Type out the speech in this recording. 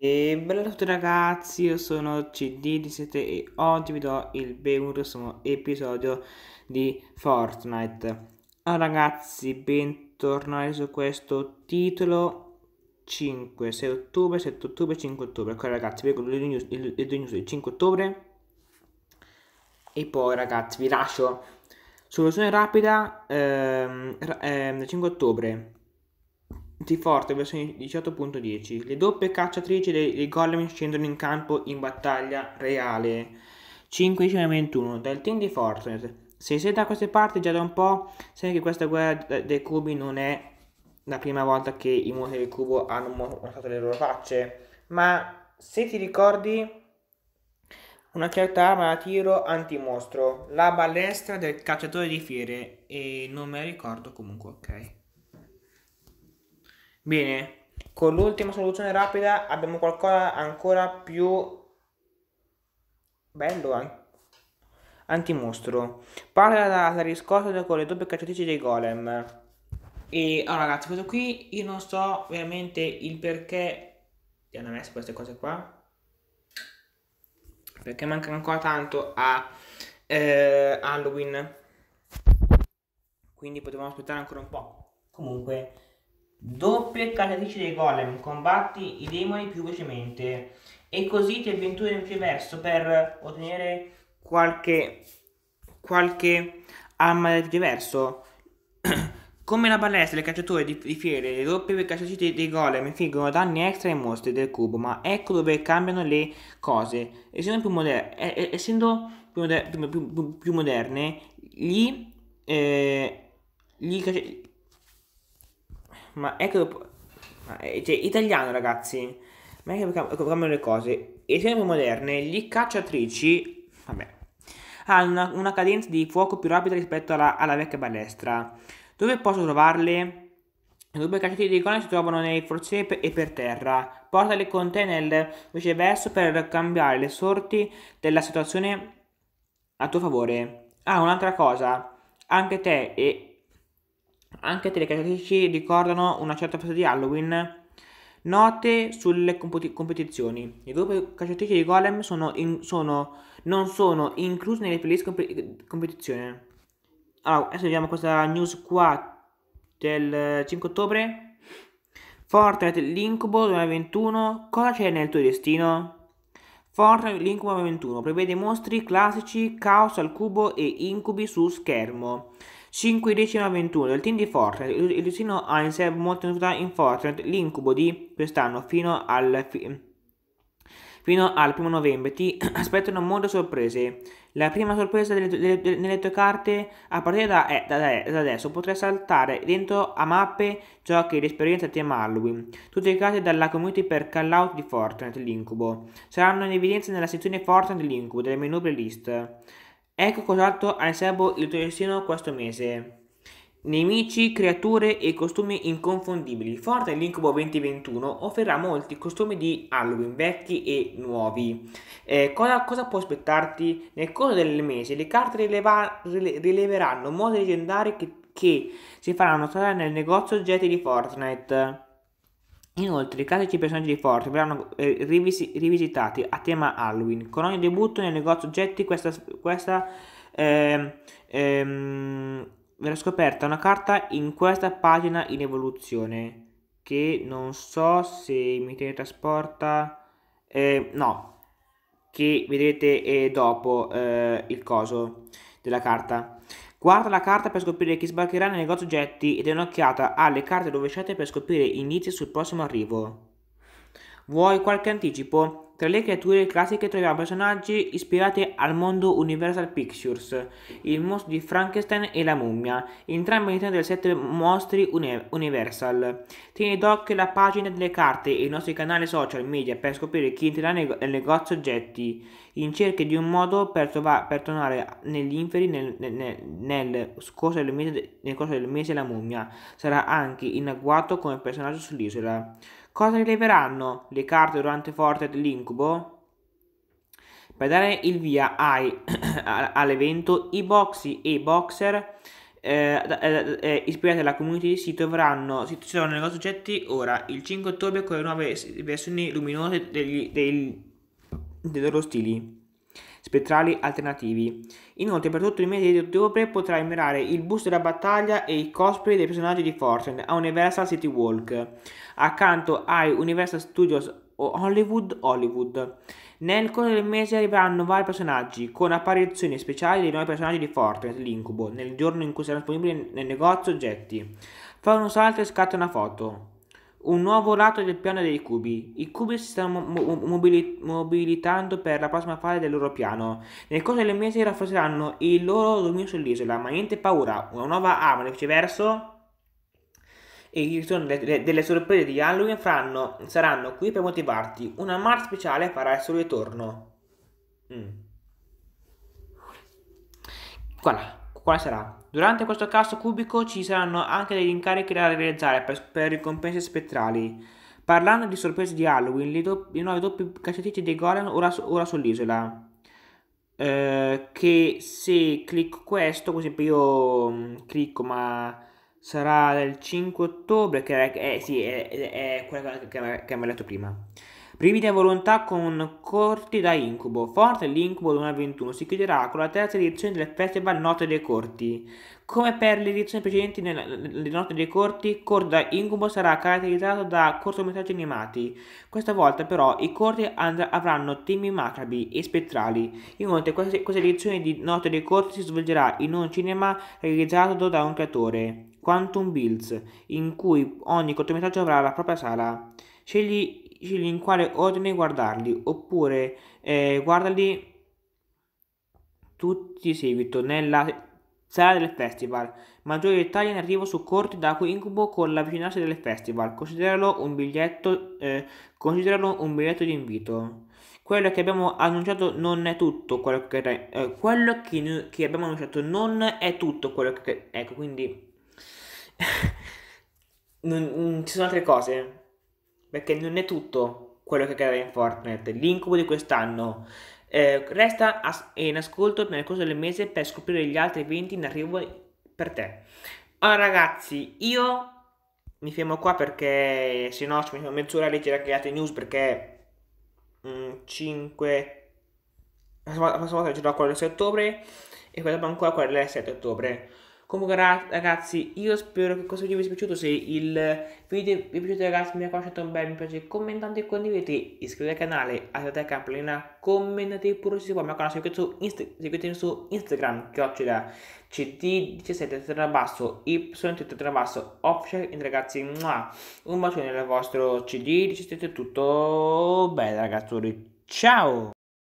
E bella a tutti ragazzi, io sono CD17 e oggi vi do il benvenuto episodio di Fortnite. Allora ragazzi, bentornati su questo titolo 5, 6 ottobre, 7 ottobre, 5 ottobre. Ok ragazzi, vi ricordo le news, news del 5 ottobre. E poi ragazzi, vi lascio soluzione rapida ehm, ehm, 5 ottobre di forte versione 18.10. Le doppie cacciatrici dei, dei Golem scendono in campo in battaglia reale. 15-21 dal team di Fortnite. Se siete da queste parti già da un po', sai che questa guerra dei cubi non è la prima volta che i mostri del cubo hanno mostrato le loro facce. Ma se ti ricordi, una certa arma da tiro antimostro, la balestra del cacciatore di fiere, e non me la ricordo comunque, ok. Bene, con l'ultima soluzione rapida abbiamo qualcosa ancora più bello. Eh? Antimostro. Parla dalla riscossa con le doppie cacciatrici dei golem. E allora ragazzi, questo qui io non so veramente il perché li hanno messo queste cose qua. Perché manca ancora tanto a eh, Halloween. Quindi potevamo aspettare ancora un po'. Comunque Doppie catatrici dei golem, combatti i demoni più velocemente e così ti avventuri nell'universo per ottenere qualche, qualche arma del diverso. Come la balestra, il cacciatore di, di fiere, le doppie cacciatrici dei golem infliggono danni extra ai mostri del cubo, ma ecco dove cambiano le cose. Essendo più, moder eh, essendo più, moder più, più moderne, gli, eh, gli ma è che... Cioè, italiano, ragazzi. Ma è che ecco, cambiano le cose. E sempre moderne, gli cacciatrici... Vabbè. Hanno una, una, cadenza di fuoco più rapida rispetto alla, alla vecchia balestra. Dove posso trovarle? due cacciatori di icone si trovano nei forzieri e per terra. Portali con te nel viceverso per cambiare le sorti della situazione a tuo favore. Ah, un'altra cosa. Anche te e, anche telecritici ricordano una certa festa di Halloween. Note sulle competi- competizioni. I due cacciatrici di Golem sono in, sono, non sono inclusi nelle playlist comp- competizione. Allora, adesso vediamo questa news qua del 5 ottobre. Fortnite l'incubo 2021. Cosa c'è nel tuo destino? Fortnite l'incubo 2021 prevede mostri classici, caos al cubo e incubi su schermo. 5 decima 21. Il team di Fortnite, il Lucino in è molto notato in Fortnite, l'incubo di quest'anno fino al... Fi fino al primo novembre ti aspettano molte sorprese. La prima sorpresa delle, delle, delle, nelle tue carte a partire da, eh, da, da, adesso potrai saltare dentro a mappe, giochi ed esperienze a tema Halloween, tutte create dalla community per Call Out di Fortnite l'incubo. Saranno in evidenza nella sezione Fortnite l'incubo del menu playlist. Ecco cos'altro ha in serbo il tuo destino questo mese. Nemici, creature e costumi inconfondibili. Forte l'incubo 2021 offrirà molti costumi di Halloween, vecchi e nuovi. Eh, cosa, cosa può aspettarti? Nel corso del mese le carte rileva, rile, rileveranno modi leggendari che, che si faranno notare nel negozio oggetti di Fortnite. Inoltre, i classici personaggi di Fort verranno eh, rivisi- rivisitati a tema Halloween, con ogni debutto nel negozio oggetti questa, questa eh, ehm, verrà scoperta una carta in questa pagina in evoluzione, che non so se mi teletrasporta, eh, no, che vedrete eh, dopo eh, il coso della carta. Guarda la carta per scoprire chi sbarcherà nel negozio oggetti ed è un'occhiata alle carte rovesciate per scoprire indizi sul prossimo arrivo. Vuoi qualche anticipo? Tra le creature classiche troviamo personaggi ispirati al mondo Universal Pictures, il mostro di Frankenstein e la mummia, entrambi all'interno del set mostri Universal. Tieni d'occhio la pagina delle carte e i nostri canali social media per scoprire chi entrerà nel negozio oggetti, in cerca di un modo per, trovare, per tornare negli inferi nel, nel, nel, corso mese, nel corso del mese la mummia. Sarà anche in agguato come personaggio sull'isola. Cosa rileveranno le carte durante forte dell'incubo? Per dare il via ai, all'evento, i boxy e i boxer eh, eh, eh, eh, ispirati alla community si troveranno, si troveranno nei nostri oggetti ora, il 5 ottobre, con le nuove versioni luminose degli, degli, dei loro stili spettrali alternativi. Inoltre per tutto il mese di ottobre potrai ammirare il bus della battaglia e i cosplay dei personaggi di Fortnite a Universal City Walk, accanto ai Universal Studios Hollywood Hollywood. Nel corso del mese arriveranno vari personaggi, con apparizioni speciali dei nuovi personaggi di Fortnite, l'incubo, nel giorno in cui saranno disponibili nel negozio oggetti. Fa uno salto e scatta una foto un nuovo lato del piano dei cubi. I cubi si stanno mo- mobili- mobilitando per la prossima fase del loro piano. Nel corso delle mesi rafforzeranno il loro dominio sull'isola, ma niente paura, una nuova arma nel viceverso e il ritorno de- de- delle sorprese di Halloween faranno, saranno qui per motivarti. Una mar speciale farà il suo ritorno. Mm. Voilà. Quale sarà? Durante questo cast cubico ci saranno anche degli incarichi da realizzare per, per ricompense spettrali. Parlando di sorprese di Halloween, i, do, i nuovi doppi cassettiti dei Golem ora, ora sull'isola. Eh, che se clicco questo, così io mm, clicco ma sarà il 5 ottobre, che è, eh, sì, è, è, quella che, che, che mi ha detto prima. Primite volontà con corti da incubo. Forte l'incubo 2021 si chiuderà con la terza edizione del Festival Notte dei Corti. Come per le edizioni precedenti delle Notte dei Corti, Corda Incubo sarà caratterizzato da cortometraggi animati. Questa volta però i corti avranno temi macabri e spettrali. Inoltre questa, questa edizione di Notte dei Corti si svolgerà in un cinema realizzato da un creatore, Quantum Builds, in cui ogni cortometraggio avrà la propria sala. Scegli dicigli in quale ordine guardarli, oppure eh, guardali tutti di seguito nella sala del festival. Maggiori dettagli in arrivo su Corti d'acqua incubo con l'avvicinarsi del festival. Consideralo un biglietto, eh, consideralo un biglietto di invito. Quello che abbiamo annunciato non è tutto quello che, eh, quello che, che abbiamo annunciato non è tutto quello che ecco, quindi non, ci sono altre cose perché non è tutto quello che accadrà in Fortnite. L'incubo di quest'anno eh, resta as- in ascolto nel corso del mese per scoprire gli altri eventi in arrivo per te. Allora ragazzi, io mi fermo qua perché se no ci mettiamo mezz'ora a leggere anche le altre news perché 5... Mm, la prossima volta ce l'ho quella del 6 ottobre e poi dopo ancora quella del 7 ottobre. Comunque ragazzi, io spero che questo video vi sia piaciuto, se il video vi è piaciuto ragazzi mi raccomando lasciate un bel mi piace, commentate e condividete, iscrivetevi al canale, attivate la campanella commentate pure se può, Mi canale, seguitemi su, Insta seguitemi su Instagram, chiocciola cd17 tra basso, y basso, official, e ragazzi, mua, un bacione al vostro cd17 tutto bene ragazzi, ciao!